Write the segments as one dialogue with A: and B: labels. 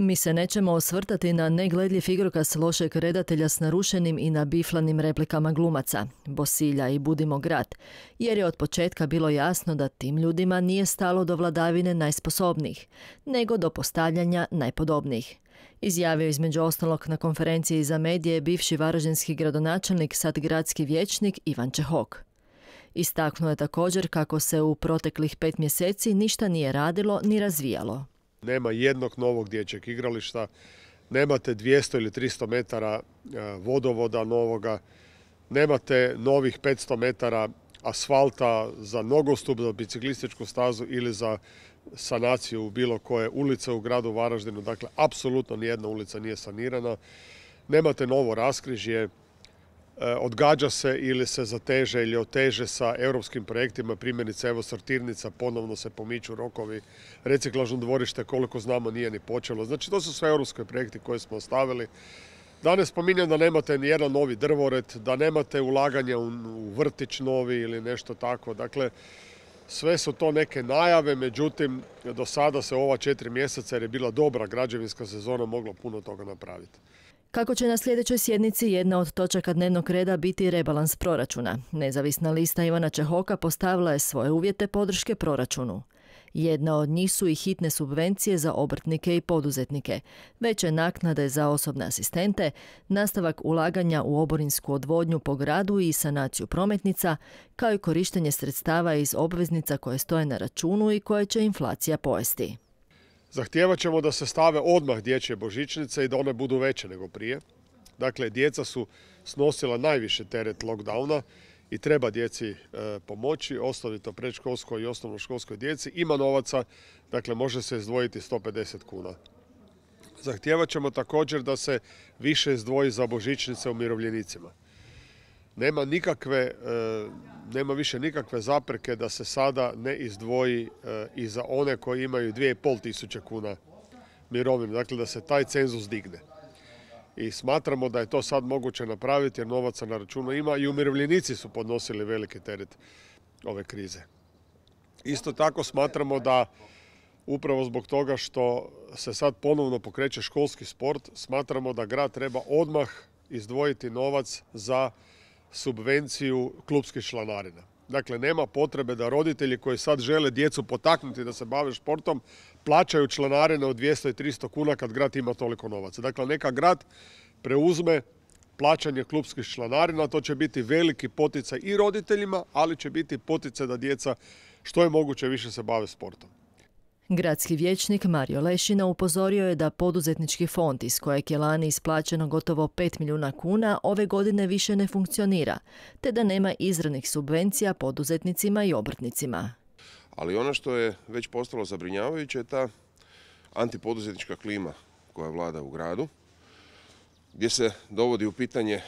A: Mi se nećemo osvrtati na negledljiv igrokaz lošeg redatelja s narušenim i nabiflanim replikama glumaca, Bosilja i Budimo grad, jer je od početka bilo jasno da tim ljudima nije stalo do vladavine najsposobnijih, nego do postavljanja najpodobnijih. Izjavio između ostalog na konferenciji za medije bivši varaždinski gradonačelnik, sad gradski vječnik Ivan Čehok. Istaknuo je također kako se u proteklih pet mjeseci ništa nije radilo ni razvijalo.
B: Nema jednog novog dječjeg igrališta, nemate 200 ili 300 metara e, vodovoda novoga, nemate novih 500 metara asfalta za nogostup, za biciklističku stazu ili za sanaciju bilo koje ulice u gradu Varaždinu. Dakle, apsolutno nijedna ulica nije sanirana. Nemate novo raskrižje, Eh, odgađa se ili se zateže ili oteže sa europskim projektima, primjerice evo sortirnica, ponovno se pomiču rokovi, reciklažno dvorište koliko znamo nije ni počelo. Znači to su sve europske projekti koje smo ostavili. Danas spominjem da nemate ni jedan novi drvoret, da nemate ulaganja u vrtić novi ili nešto tako. Dakle, sve su to neke najave, međutim, do sada se ova četiri mjeseca, jer je bila dobra građevinska sezona, moglo puno toga napraviti.
A: Kako će na sljedećoj sjednici jedna od točaka dnevnog reda biti rebalans proračuna, nezavisna lista Ivana Čehoka postavila je svoje uvjete podrške proračunu. Jedna od njih su i hitne subvencije za obrtnike i poduzetnike, veće naknade za osobne asistente, nastavak ulaganja u oborinsku odvodnju po gradu i sanaciju prometnica, kao i korištenje sredstava iz obveznica koje stoje na računu i koje će inflacija pojesti.
B: Zahtijevat ćemo da se stave odmah dječje božićnice i da one budu veće nego prije. Dakle, djeca su snosila najviše teret lockdowna i treba djeci e, pomoći, osnovito predškolskoj i osnovnoškolskoj djeci. Ima novaca, dakle može se izdvojiti 150 kuna. Zahtijevat ćemo također da se više izdvoji za božićnice umirovljenicima nema nikakve, e, nema više nikakve zapreke da se sada ne izdvoji e, i za one koji imaju 2,5 tisuće kuna mirovine, dakle da se taj cenzus digne. I smatramo da je to sad moguće napraviti jer novaca na računu ima i umirovljenici su podnosili veliki teret ove krize. Isto tako smatramo da upravo zbog toga što se sad ponovno pokreće školski sport, smatramo da grad treba odmah izdvojiti novac za subvenciju klubskih članarina. Dakle, nema potrebe da roditelji koji sad žele djecu potaknuti da se bave športom plaćaju članarine od 200 i 300 kuna kad grad ima toliko novaca. Dakle, neka grad preuzme plaćanje klubskih članarina, to će biti veliki poticaj i roditeljima, ali će biti poticaj da djeca što je moguće više se bave sportom.
A: Gradski vijećnik Mario Lešina upozorio je da poduzetnički fond iz kojeg je lani isplaćeno gotovo 5 milijuna kuna ove godine više ne funkcionira, te da nema izravnih subvencija poduzetnicima i obrtnicima.
C: Ali ono što je već postalo zabrinjavajuće je ta antipoduzetnička klima koja vlada u gradu, gdje se dovodi u pitanje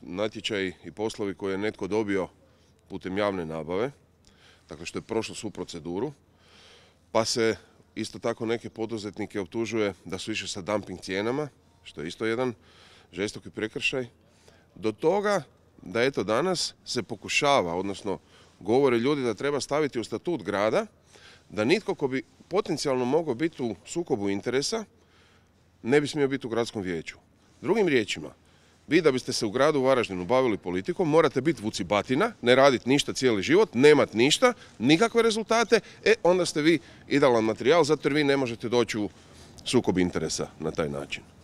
C: natječaj i poslovi koje je netko dobio putem javne nabave, dakle što je prošlo svu proceduru, pa se isto tako neke poduzetnike optužuje da su išli sa dumping cijenama, što je isto jedan žestoki prekršaj, do toga da eto danas se pokušava, odnosno govore ljudi da treba staviti u statut grada, da nitko ko bi potencijalno mogao biti u sukobu interesa, ne bi smio biti u gradskom vijeću. Drugim riječima, vi da biste se u gradu Varaždinu bavili politikom morate biti vucibatina, ne raditi ništa cijeli život, nemat ništa, nikakve rezultate, e onda ste vi idealan materijal zato jer vi ne možete doći u sukob interesa na taj način.